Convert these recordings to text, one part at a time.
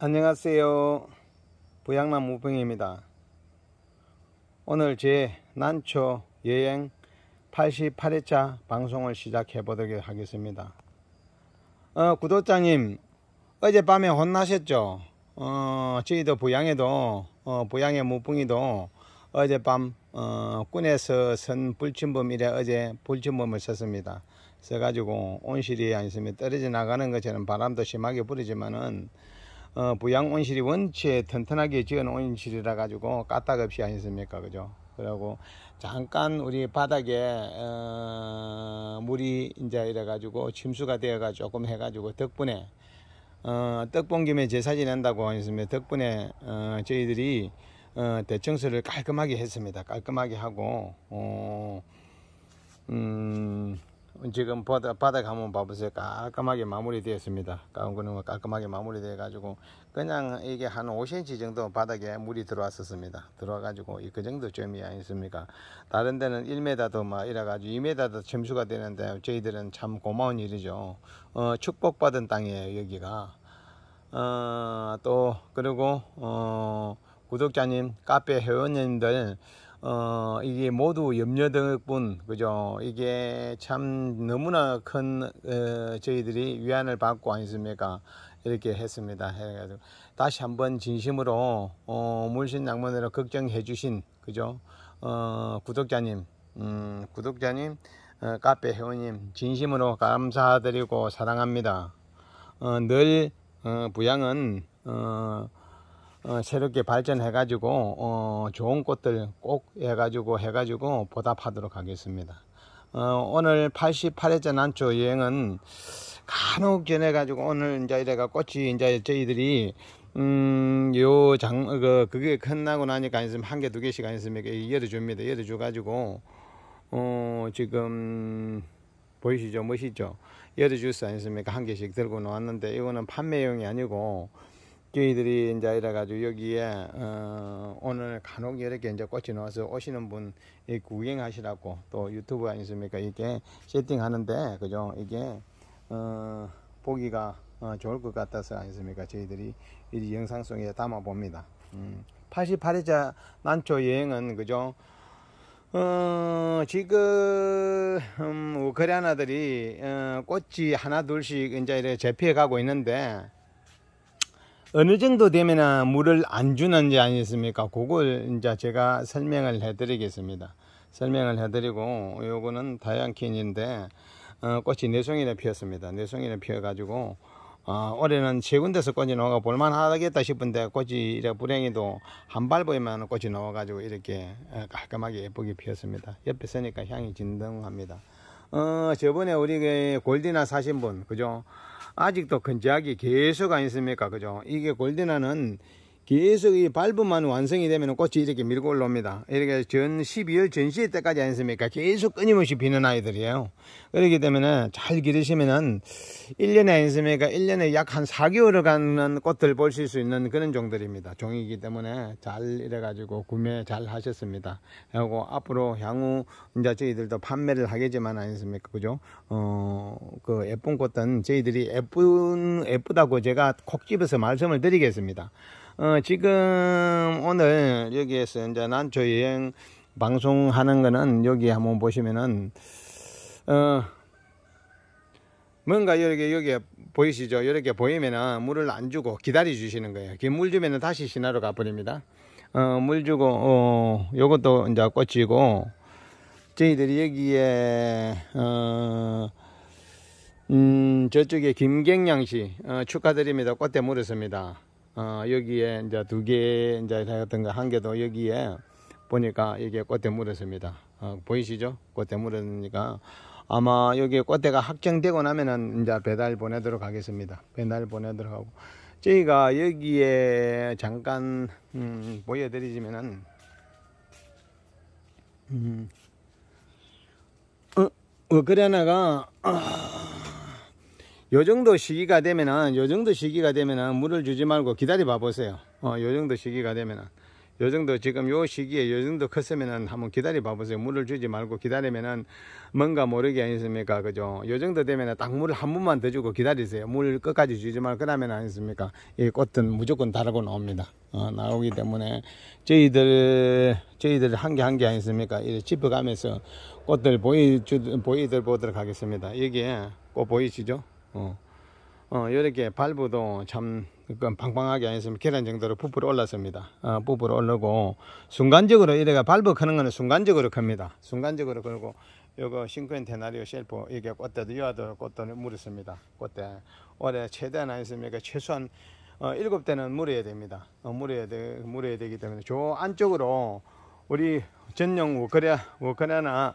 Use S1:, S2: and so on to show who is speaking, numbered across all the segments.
S1: 안녕하세요. 부양남 우병입니다. 오늘 제 난초 여행 88회차 방송을 시작해 보도록 하겠습니다. 어, 구독자님, 어젯밤에 혼나셨죠? 어, 저희도 부양에도 어, 보양의 무풍이도 어젯밤, 어, 군에서 선 불침범 이래 어제 불침범을 썼습니다. 써가지고 온실이 안있으면 떨어져 나가는 것처럼 바람도 심하게 부리지만은 어, 부양 온실이 원체 튼튼하게 지은 온실이라 가지고 까딱없이 아니습니까 그죠? 그러고 잠깐 우리 바닥에 어, 물이 이제 이래 가지고 침수가 되어가 조금 해가지고 덕분에 어, 떡봉 김에 제사 지낸다고 했으면 덕분에 어, 저희들이 어, 대청소를 깔끔하게 했습니다. 깔끔하게 하고 어, 음. 지금 바닥 한번 봐보세요. 깔끔하게 마무리되었습니다. 가운구는 깔끔하게 마무리돼 가지고 그냥 이게 한 5cm 정도 바닥에 물이 들어왔었습니다. 들어와가지고 그 정도 점이 아니습니까? 다른 데는 1m도 막 이래가지고 2m도 점수가 되는데 저희들은 참 고마운 일이죠. 어, 축복받은 땅이에요 여기가. 어, 또 그리고 어, 구독자님, 카페 회원님들 어, 이게 모두 염려 등뿐 일 그죠? 이게 참 너무나 큰 어, 저희들이 위안을 받고 아니습니까? 이렇게 했습니다. 해가지고 다시 한번 진심으로 어, 물신 낭문으로 걱정해 주신 그죠? 어, 구독자님, 음, 구독자님, 어, 카페 회원님 진심으로 감사드리고 사랑합니다. 어, 늘 어, 부양은 어, 어, 새롭게 발전해가지고 어, 좋은 꽃들 꼭 해가지고 해가지고 보답하도록 하겠습니다. 어, 오늘 88회째 난초 여행은 간혹 전해가지고 오늘 이제 이래가 꽃이 이제 저희들이 음 요 장 그, 그게 끝나고 나니까 있으면 한개 두 개씩 안 있으면 열어줍니다. 열어줘가지고 어 지금 보이시죠? 멋있죠? 열어줄 수 아니습니까? 한 개씩 들고 나왔는데 이거는 판매용이 아니고 저희들이 이제 이래가지고 여기에 어, 오늘 간혹 이렇게 이제 꽃이 나와서 오시는 분 구경하시라고 또 유튜브 아니십니까 이게 세팅하는데 그죠 이게 어, 보기가 어, 좋을 것 같아서 아니십니까 저희들이 이 영상 속에 담아 봅니다. 음, 8 8회자 난초 여행은 그죠 어, 지금, 음, 우크라이나들이, 뭐 어, 꽃이 하나, 둘씩, 이제 이렇게 재피해 가고 있는데, 어느 정도 되면 물을 안 주는지 아니겠습니까? 그걸 이제 제가 설명을 해드리겠습니다. 설명을 해드리고 요거는 다이안킨인데 어, 꽃이 내송이나 피었습니다. 내송이나 피어가지고 어, 올해는 세 군데서 꽃이 나와가 볼만하겠다 싶은데 꽃이 이래 불행히도 한 발보이면 꽃이 나와가지고 이렇게 어, 깔끔하게 예쁘게 피었습니다. 옆에 서니까 향이 진동합니다. 어, 저번에 우리 그 골디나 사신 분, 그죠? 아직도 건조하게 계속 안 있습니까? 그죠? 이게 골드나는 계속 이밟부만 완성이 되면 꽃이 이렇게 밀고 올라옵니다. 이렇게 전 12월 전시회 때까지 아니습니까? 계속 끊임없이 비는 아이들이에요. 그렇기 때문에 잘 기르시면은 1년에 아니습니까? 1년에 약 한 4개월을 가는 꽃들 보실 수 있는 그런 종들입니다. 종이기 때문에 잘 이래가지고 구매 잘 하셨습니다. 그리고 앞으로 향후 이제 저희들도 판매를 하겠지만 아니습니까? 그죠? 어, 그 예쁜 꽃은 저희들이 예쁜, 예쁘다고 제가 콕 집에서 말씀을 드리겠습니다. 어, 지금 오늘 여기에서 이제 난초 여행 방송하는 거는 여기 한번 보시면은 어 뭔가 이렇게 여기 보이시죠? 이렇게 보이면은 물을 안 주고 기다려 주시는 거예요. 물 주면은 다시 신화로 가버립니다. 어, 물 주고 어, 요것도 이제 꽃이고 저희들이 여기에 어, 음, 저쪽에 김경양 씨 어, 축하드립니다. 꽃대 물었습니다. 어, 여기에 이제 두 개, 이제 하던튼가한 개도 여기에 보니까 여기에 꽃대 물었습니다. 어, 보이시죠? 꽃대 물었으니까 아마 여기 에 꽃대가 확정되고 나면은 이제 배달 보내도록 하겠습니다. 배달 보내도록 하고 저희가 여기에 잠깐 음, 보여드리지면은 음, 어, 어 그래나가 아, 요 정도 시기가 되면은 요 정도 시기가 되면은 물을 주지 말고 기다려 봐 보세요 어 요 정도 시기가 되면은 요 정도 지금 요 시기에 요 정도 컸으면은 한번 기다려 봐 보세요 물을 주지 말고 기다리면은 뭔가 모르게 아니습니까 그죠 요 정도 되면은 딱 물을 한 번만 더 주고 기다리세요 물 끝까지 주지 말고 그러면 아니습니까 이 꽃은 무조건 다르고 나옵니다 어, 나오기 때문에 저희들 저희들 한 개 한 개 아니습니까 이렇 짚어가면서 꽃들 보이 주 보이들 보도록 하겠습니다 여기에 꽃 보이시죠 어, 어 이렇게 발부도 참 방방하게 안 했으면 계란 정도로 부풀어 올랐습니다. 어, 부풀어 올르고 순간적으로 이래가 발부 크는 거는 순간적으로 큽니다. 순간적으로 그리고 요거 싱크엔 테나리오 셀프 이게 꽃대도 여아도 꽃도 물었습니다. 꽃대 올해 최대한 안 했으면 최소한 어, 일곱 대는 물어야 됩니다. 어, 물어야 돼, 물어야 되기 때문에 저 안쪽으로 우리 전용 우크라, 우크라나,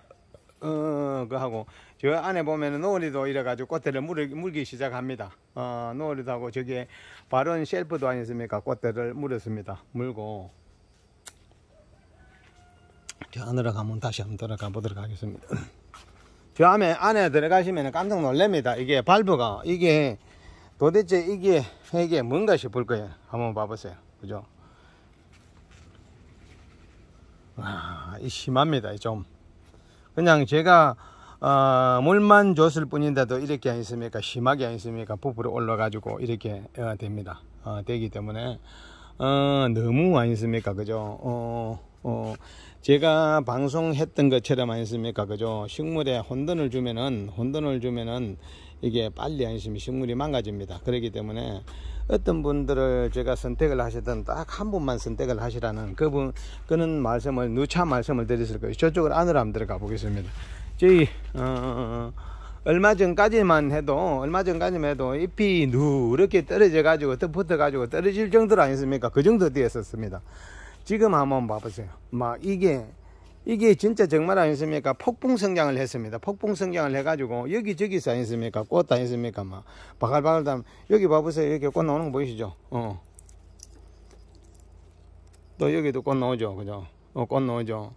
S1: 어, 그 하고 저 안에 보면은 노을이도 이래가지고 꽃들을 물, 물기 시작합니다. 어, 노을이도 하고 저기에 바른 셀프도 아니었습니까? 꽃들을 물었습니다. 물고 저 안으로 가면 다시 한번 들어가 보도록 하겠습니다. 저 안에, 안에 들어가시면 깜짝 놀랍니다. 이게 발브가 이게 도대체 이게 이게 뭔가 싶을 거예요. 한번 봐보세요. 그죠? 와, 아, 이 심합니다. 좀 그냥 제가 어, 물만 줬을 뿐인데도 이렇게 안 있습니까? 심하게 안 있습니까? 부풀어 올라가지고 이렇게 어, 됩니다. 어, 되기 때문에 어, 너무 안 있습니까? 그죠? 어, 어, 제가 방송했던 것처럼 아니습니까? 그죠? 식물에 혼돈을 주면은, 혼돈을 주면은, 이게 빨리 안심이 식물이 망가집니다. 그렇기 때문에 어떤 분들을 제가 선택을 하시든 딱 한 분만 선택을 하시라는 그분, 그는 말씀을, 누차 말씀을 드렸을 거예요. 저쪽을 안으로 한번 들어가 보겠습니다. 저희 어, 얼마 전까지만 해도 얼마 전까지만 해도 잎이 누렇게 떨어져 가지고 덮어터 가지고 떨어질 정도로 아니었습니까? 그 정도 되었었습니다. 지금 한번 봐보세요. 막 이게 이게 진짜 정말 아니었습니까? 폭풍 성장을 했습니다. 폭풍 성장을 해가지고 여기저기 있 아니었습니까? 꽃 아니었습니까? 막 바글바글 담 여기 봐보세요. 이렇게 꽃 나오는 거 보이시죠? 어. 또 여기도 꽃 나오죠. 그죠? 어, 꽃 나오죠.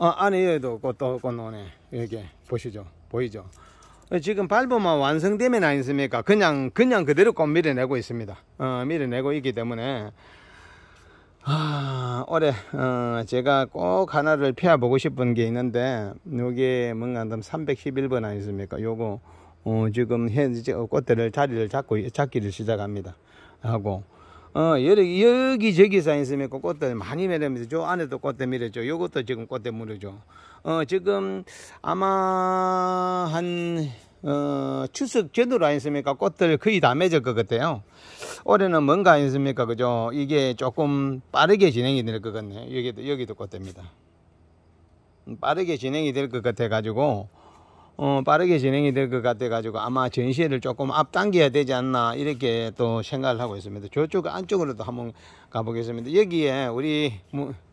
S1: 어, 안에도 또 꽃노네 이렇게 보시죠 보이죠 지금 밟으면 완성되면 아니습니까 그냥 그냥 그대로 꽃 밀어내고 있습니다 어, 밀어내고 있기 때문에 아, 올해 어, 제가 꼭 하나를 피워보고 싶은 게 있는데 여기 뭔가 311번 아니습니까 요거 어, 지금 현재 꽃들을 자리를 잡고 잡기를 시작합니다 하고 어, 여기, 여기저기 서여있으면 그 꽃들 많이 매립니다. 저 안에도 꽃대 밀었죠. 요것도 지금 꽃대 물이죠. 어, 지금 아마 한, 어, 추석 전대로안있습니까 꽃들 거의 다 맺을 것 같아요. 올해는 뭔가 아니습니까? 그죠? 이게 조금 빠르게 진행이 될 것 같네요. 여기도, 여기도 꽃대입니다. 음, 빠르게 진행이 될 것 같아가지고, 어, 빠르게 진행이 될 것 같아가지고 아마 전시회를 조금 앞당겨야 되지 않나 이렇게 또 생각을 하고 있습니다. 저쪽 안쪽으로도 한번 가보겠습니다. 여기에 우리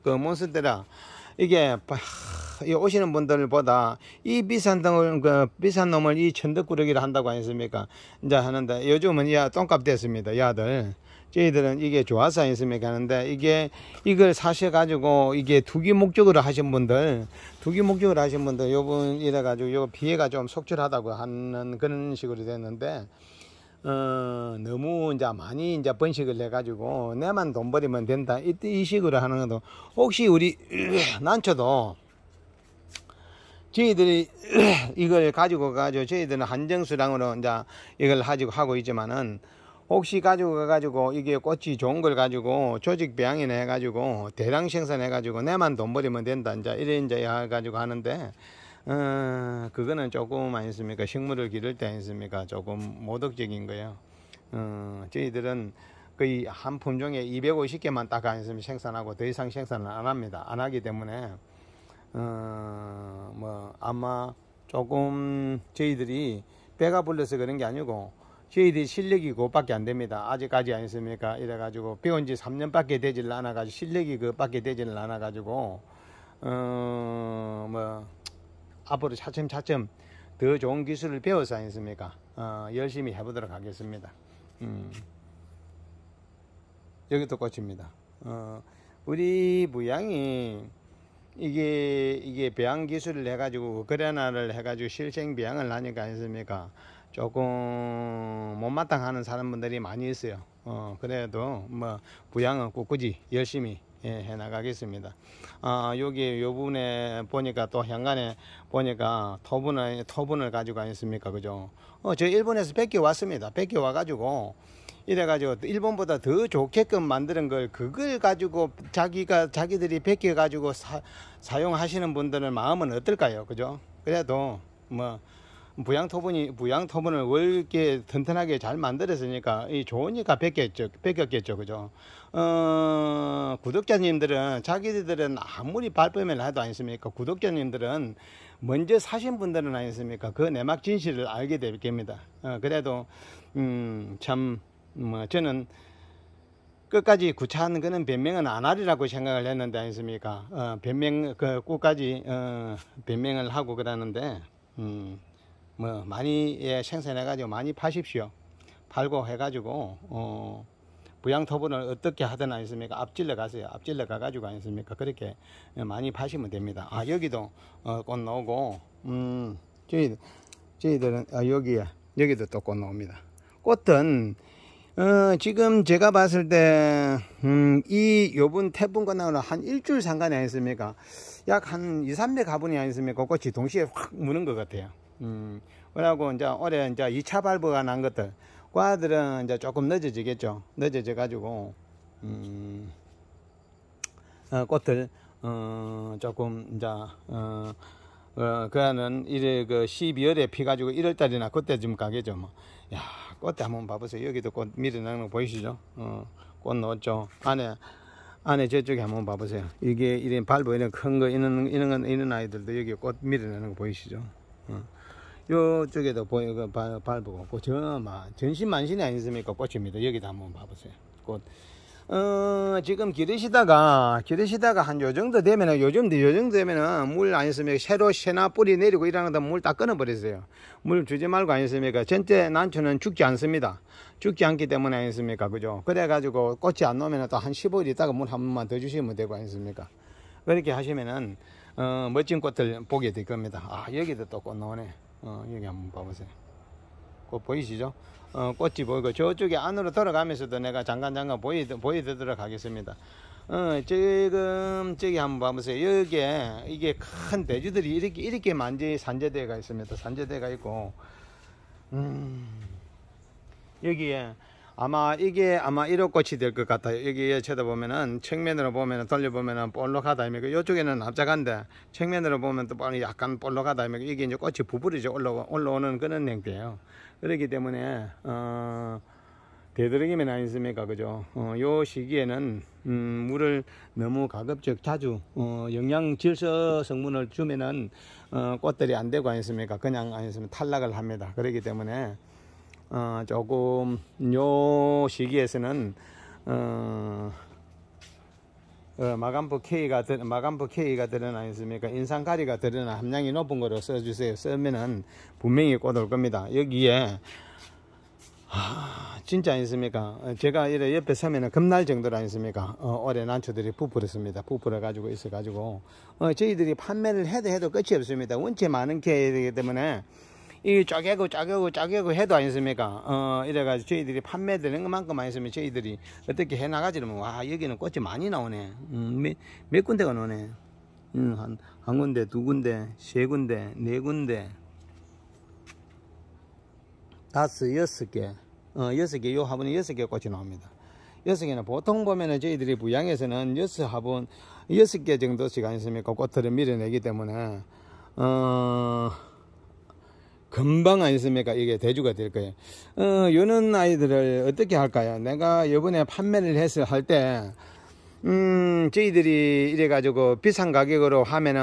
S1: 그 몬스테라 이게 오시는 분들보다 이 비싼 놈을 그 비싼 놈을 이 천덕꾸러기를 한다고 아니습니까? 이제 하는데 요즘은 야 똥값 됐습니다. 야들. 저희들은 이게 좋아서 인스맥 가는데 이게 이걸 사셔 가지고 이게 투기 목적으로 하신 분들 투기 목적으로 하신 분들 요분 이래 가지고 요 비해가 좀 속출하다고 하는 그런 식으로 됐는데 어, 너무 이제 많이 이제 번식을 해가지고 내만 돈 버리면 된다. 이, 이 식으로 하는 것도 혹시 우리 난초도 저희들이 이걸 가지고 가지고 저희들은 한정수량으로 이제 이걸 가지고 하고 있지만은 혹시 가지고 가가지고 이게 꽃이 좋은 걸 가지고 조직 배양이나 해가지고 대량 생산해가지고 내만 돈벌이면 된다 이제 이래 이제 해가지고 하는데 어, 그거는 조금 아니습니까 식물을 기를 때 아니습니까 조금 모독적인 거예요. 어, 저희들은 거의 한 품종에 250개만 딱 아니면 생산하고 더 이상 생산을 안 합니다. 안 하기 때문에 어, 뭐 아마 조금 저희들이 배가 불러서 그런 게 아니고 저희들이 실력이 그것밖에 안 됩니다. 아직까지 아니습니까? 이래가지고 배운 지 3년밖에 되질 않아가지고 실력이 그것밖에 되질 않아가지고 어, 뭐 앞으로 차츰차츰 더 좋은 기술을 배워서 아니습니까? 어, 열심히 해보도록 하겠습니다. 음. 여기도 꽃입니다. 어, 우리 부양이 이게 이게 배양 기술을 해가지고 그래나를 해가지고 실생 배양을 하니까 아니습니까? 조금 못마땅하는 사람분들이 많이 있어요. 어, 그래도 뭐 부양은 꾸굳이 열심히 예, 해 나가겠습니다. 아, 여기 요 부분에 보니까 또 현관에 보니까 토분을 토분을 가지고 아습니까 그죠? 어, 저 일본에서 뺏겨 왔습니다. 뺏겨 와가지고 이래가지고 일본보다 더 좋게끔 만드는 걸 그걸 가지고 자기가 자기들이 뺏겨 가지고 사용하시는 분들의 마음은 어떨까요? 그죠? 그래도 뭐 무양토분이무양토분을월게 튼튼하게 잘 만들었으니까 이 좋으니까 뺏겼죠 뺏겼겠죠 그죠 어 구독자님들은 자기들은 아무리 발뺌을 해도 아니습니까 구독자님들은 먼저 사신 분들은 아니습니까그 내막 진실을 알게 될 겁니다 어, 그래도 음참 뭐 저는 끝까지 구차한 그는 변명은 안 하리라고 생각을 했는데 아니습니까 어, 변명 그 끝까지 어, 변명을 하고 그러는데 음. 뭐 많이 예, 생산해 가지고 많이 파십시오. 팔고 해 가지고 어 부양 터분을 어떻게 하든 아니습니까? 앞질러 가세요. 앞질러 가 가지고 아니습니까? 그렇게 예, 많이 파시면 됩니다. 아 여기도 어, 꽃 나오고 음 저희 저희들은 아, 여기에 여기도 또 꽃 나옵니다. 꽃은 어, 지금 제가 봤을 때, 음, 이, 요분 태풍 건나오는한 일주일 상간이 아니습니까? 약 한 2, 3 0 가분이 아니습니까? 꽃이 동시에 확 무는 것 같아요. 음, 그러고 이제 올해 이제 2차 발부가 난 것들, 과들은 그 이제 조금 늦어지겠죠. 늦어져 가지고, 음, 어, 꽃들, 어, 조금 이제, 어, 어, 그는 이래 그 12월에 피 가지고 1월 달이나 그때 쯤 가겠죠. 뭐. 야, 꽃대 한번 봐보세요. 여기도 꽃 미리 나는 거 보이시죠? 어, 꽃 넣었죠. 안에 안에 저쪽에 한번 봐보세요. 이게 이런 발보 이런 큰거 이런 이런 이런 아이들도 여기 꽃 미리 나는 거 보이시죠? 어. 요쪽에도 보여, 그, 바, 밟고, 그, 저, 전신만신이 아니습니까? 꽃입니다. 여기다 한번 봐보세요. 꽃. 어, 지금 기르시다가, 기르시다가 한 요 정도 되면은, 요즘, 요 정도 되면은, 물 아니었습니까? 새로 새나 뿌리 내리고 일어나데물 다 끊어버리세요. 물 주지 말고 아니었습니까? 전체 난초는 죽지 않습니다. 죽지 않기 때문에 아니었습니까? 그죠? 그래가지고, 꽃이 안 나오면 또한 15일 있다가 물 한 번만 더 주시면 되고 아니었습니까? 그렇게 하시면은, 어, 멋진 꽃들 보게 될 겁니다. 아, 여기도 또 꽃 나오네. 어, 여기 한번 봐보세요. 그 보이시죠? 어, 꽃이 보이고 저쪽에 안으로 들어가면서도 내가 잠깐 잠깐 보이 보리도록 하겠습니다. 어, 지금 저기 한번 봐보세요. 여기에 이게 큰대주들이 이렇게 이렇게 만지 산재대가 있습니다. 산재대가 있고 음, 여기에 아마 이게 아마 1호꽃이 될 것 같아요 여기에 쳐다보면은 측면으로 보면은 돌려보면은 볼록하다 이미고 이쪽에는 그 납작한데 측면으로 보면 또 뭐 약간 볼록하다 이미고 이게 이제 꽃이 부풀이죠 올라오, 올라오는 그런 형태예요 그렇기 때문에 어, 되도록이면 아니습니까 그죠 어, 요 시기에는 음, 물을 너무 가급적 자주 어, 영양 질서 성분을 주면은 어, 꽃들이 안 되고 아니습니까 그냥 아니으면 탈락을 합니다 그렇기 때문에 어, 조금 요 시기에서는 어, 어, 마감부 K가 마감부 K가 드러나 있습니까? 인상가리가 드러나 함량이 높은 거로 써주세요. 쓰면은 분명히 꽂을 겁니다. 여기에 하, 진짜 아니습니까? 제가 이래 옆에 서면은 금날 정도 아니습니까? 어, 올해 난초들이 부풀었습니다. 부풀어 가지고 있어 가지고 어, 저희들이 판매를 해도 해도 끝이 없습니다. 원체 많은 케이기 때문에 이 쪼개고 쪼개고 쪼개고 해도 아니습니까? 어, 이래가지고 저희들이 판매되는 것만큼 아니으면 저희들이 어떻게 해나가지는 와, 뭐, 아, 여기는 꽃이 많이 나오네. 음, 몇, 몇 군데가 나오네. 음, 한, 한 군데, 두 군데, 세 군데, 네 군데. 다섯, 여섯 개. 어, 여섯 개, 요 화분에 여섯 개 꽃이 나옵니다. 여섯 개는 보통 보면은 저희들이 부양에서는 여섯 화분, 여섯 개 정도씩 아니습니까? 꽃들을 밀어내기 때문에, 어, 금방 안 있습니까? 이게 대주가 될 거예요. 어, 요런 아이들을 어떻게 할까요? 내가 요번에 판매를 해서 할 때, 음, 저희들이 이래가지고 비싼 가격으로 하면은,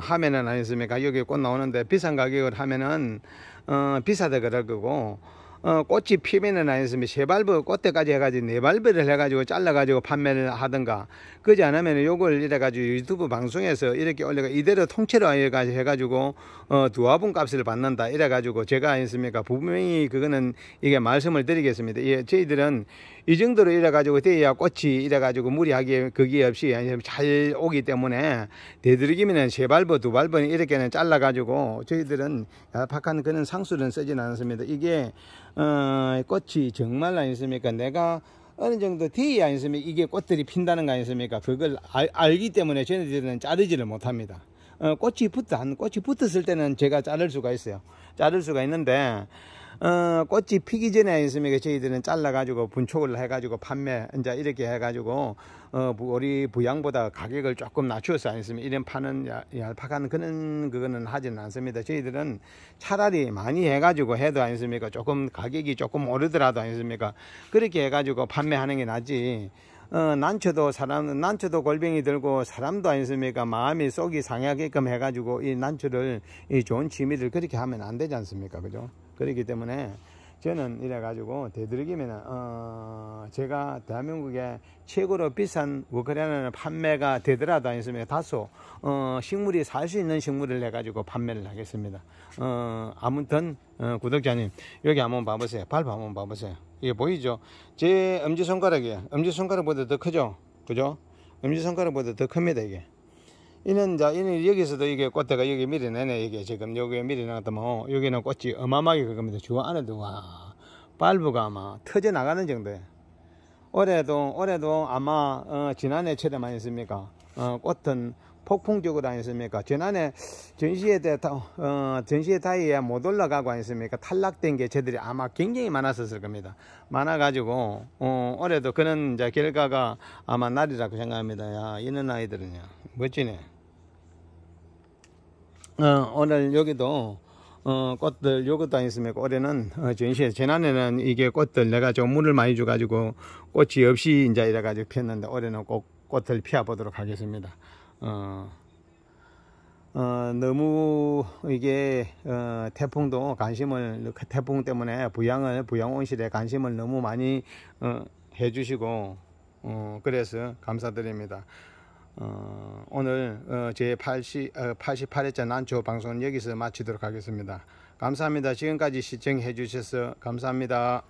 S1: 하면은 아니습니까? 여기 꽃 나오는데 비싼 가격으로 하면은, 어, 비싸다 그럴 거고, 어, 꽃이 피면은 아니었으면 세 발부 꽃대까지 해가지고 네 발부를 해가지고 잘라가지고 판매를 하든가 그러지 않으면 요걸 이래가지고 유튜브 방송에서 이렇게 올려가 이대로 통째로 해가지고 해가지고 어, 두화분 값을 받는다 이래가지고 제가 아니었습니까 분명히 그거는 이게 말씀을 드리겠습니다 예, 저희들은 이 정도로 이래가지고 돼야 꽃이 이래가지고 무리하게 거기에 없이 잘 오기 때문에 되도록이면은 세 발부 두 발부 이렇게는 잘라가지고 저희들은 약박한 그런 상수는 쓰진 않습니다 이게 어, 꽃이 정말 아니습니까? 내가 어느 정도 뒤에 아니습니까? 이게 꽃들이 핀다는 거 아니습니까? 그걸 알, 기 때문에 쟤네들은 자르지를 못합니다. 어, 꽃이 붙어, 꽃이 붙었을 때는 제가 자를 수가 있어요. 자를 수가 있는데, 어, 꽃이 피기 전에 있으면 저희들은 잘라가지고 분촉을 해가지고 판매 이제 이렇게 해가지고 어, 우리 부양보다 가격을 조금 낮추어서 안 했으면 이런 파는 얄팍한 그런 그거는 하지는 않습니다. 저희들은 차라리 많이 해가지고 해도 안있습니까 조금 가격이 조금 오르더라도 안있습니까 그렇게 해가지고 판매하는 게 낫지. 어, 난처도 사람, 난처도 골병이 들고 사람도 안있습니까 마음이 속이 상하게끔 해가지고 이난처를이 좋은 취미를 그렇게 하면 안 되지 않습니까? 그죠? 그렇기 때문에 저는 이래가지고 되도록이면 어 제가 대한민국의 최고로 비싼 워크레는 판매가 되더라도 아니면 다소 어 식물이 살 수 있는 식물을 해가지고 판매를 하겠습니다. 어 아무튼 어 구독자님 여기 한번 봐보세요. 발 한번 봐보세요. 이게 보이죠? 제 엄지손가락이에요. 엄지손가락보다 더 크죠? 그죠? 엄지손가락보다 더 큽니다 이게. 이는 자 이는 여기서도 이게 꽃대가 여기 미리 내네 이게 지금 여기에 미리 나갔다면 여기는 꽃이 어마어마하게 그겁니다 주 안에도 와 발브가 아마 터져 나가는 정도에 올해도 올해도 아마 어, 지난해최대 아니었습니까 어, 꽃은 폭풍적으로 아니습니까 지난해 전시회 때 어, 전시회 타이에 못 올라가고 아니습니까 탈락된 게 저들이 아마 굉장히 많았었을 겁니다 많아가지고 어, 올해도 그런 이 결과가 아마 날이라고 생각합니다 야 이런 아이들은요 멋지네 어, 오늘 여기도 어, 꽃들 요것도 안습니면 올해는 어, 전시에 지난해는 이게 꽃들 내가 좀 물을 많이 줘가지고 꽃이 없이 이제 이래가지고 피었는데 올해는 꼭 꽃을 피워보도록 하겠습니다. 어, 어, 너무 이게 어, 태풍도 관심을 태풍 때문에 부양을 부양 온실에 관심을 너무 많이 어, 해주시고 어, 그래서 감사드립니다. 어, 오늘 어, 제 80, 어, 88회차 난초 방송은 여기서 마치도록 하겠습니다. 감사합니다. 지금까지 시청해 주셔서 감사합니다.